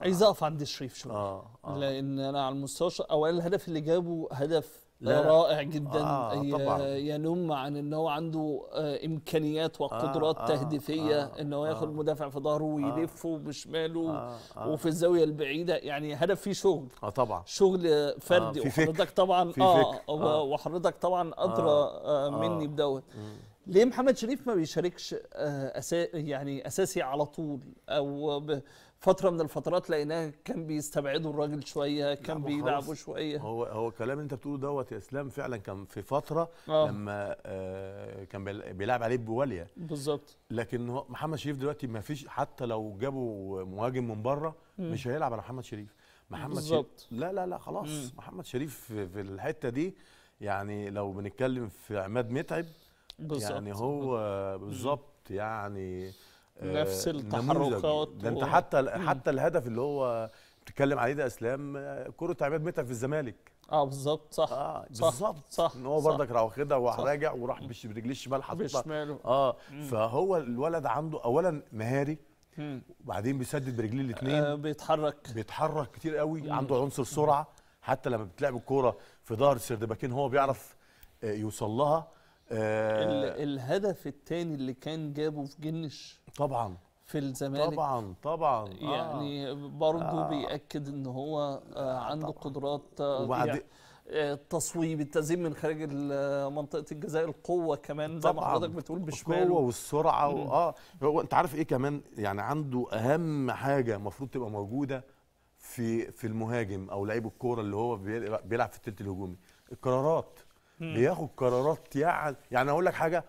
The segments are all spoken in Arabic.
عايز اقف عند الشريف شويه آه. آه. لان انا على المستوى اولا الهدف اللي جابه هدف لا. رائع جدا آه, آه، ينم عن ان هو عنده آه امكانيات وقدرات آه،, آه تهديفيه آه ان هو ياخد آه المدافع في ظهره آه. ويلفه بشماله آه آه وفي الزاويه البعيده يعني هدف فيه شغل اه طبعا شغل فردي آه وحضرتك طبعا آه, آه وحضرتك طبعا ادرى آه آه مني بدوت ليه محمد شريف ما بيشاركش آه، أسا يعني اساسي على طول او فتره من الفترات لقيناه كان بيستبعدوا الراجل شويه كان بيلعبوا شويه هو هو الكلام اللي انت بتقوله دوت يا اسلام فعلا كان في فتره آه. لما آه كان بيلعب عليه بواليه بالظبط لكن محمد شريف دلوقتي ما فيش حتى لو جابوا مهاجم من بره مش هيلعب على محمد شريف محمد بالزبط. شريف لا لا لا خلاص م. محمد شريف في الحته دي يعني لو بنتكلم في عماد متعب يعني بالظبط يعني هو آه، بالظبط يعني نفس التحركات ده انت حتى و... حتى الهدف اللي هو بتتكلم عليه ده اسلام كره تعبير متعب في الزمالك اه بالظبط صح اه بالظبط صح ان هو بردك راح واخدها وراح راجع وراح برجليه الشمال حاططها بشماله اه فهو الولد عنده اولا مهاري وبعدين بيسدد برجليه الاثنين آه بيتحرك بيتحرك كتير قوي مم. عنده عنصر سرعه حتى لما بتلعب الكوره في ظهر السردباكين هو بيعرف آه، يوصل لها آه الهدف الثاني اللي كان جابه في جنش طبعا في الزمالك طبعا طبعا يعني آه برضه آه بيأكد ان هو آه, آه، عنده طبعًا قدرات آه، وبعد يعني، التصويب آه، التزيين من خارج منطقه الجزاء القوه كمان زي ما حضرتك بتقول بشماله القوه والسرعه اه هو انت عارف ايه كمان يعني عنده اهم حاجه المفروض تبقى موجوده في في المهاجم او لعيب الكوره اللي هو بيلعب في الثلث الهجومي القرارات بياخد قرارات يعني يعني اقول لك حاجه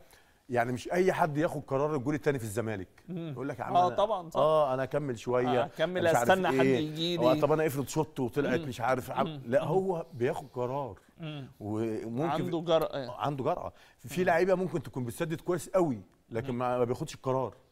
يعني مش اي حد ياخد قرار الجول الثاني في الزمالك يقول لك يا عم اه طبعا صح. اه انا اكمل شويه آه اكمل استنى إيه. حد يجي لي آه، طب انا افرض شوط وطلعت مش عارف عم. لا هو بياخد قرار وممكن عنده جرأه عنده جرأه في لعيبه ممكن تكون بتسدد كويس قوي لكن ما بياخدش القرار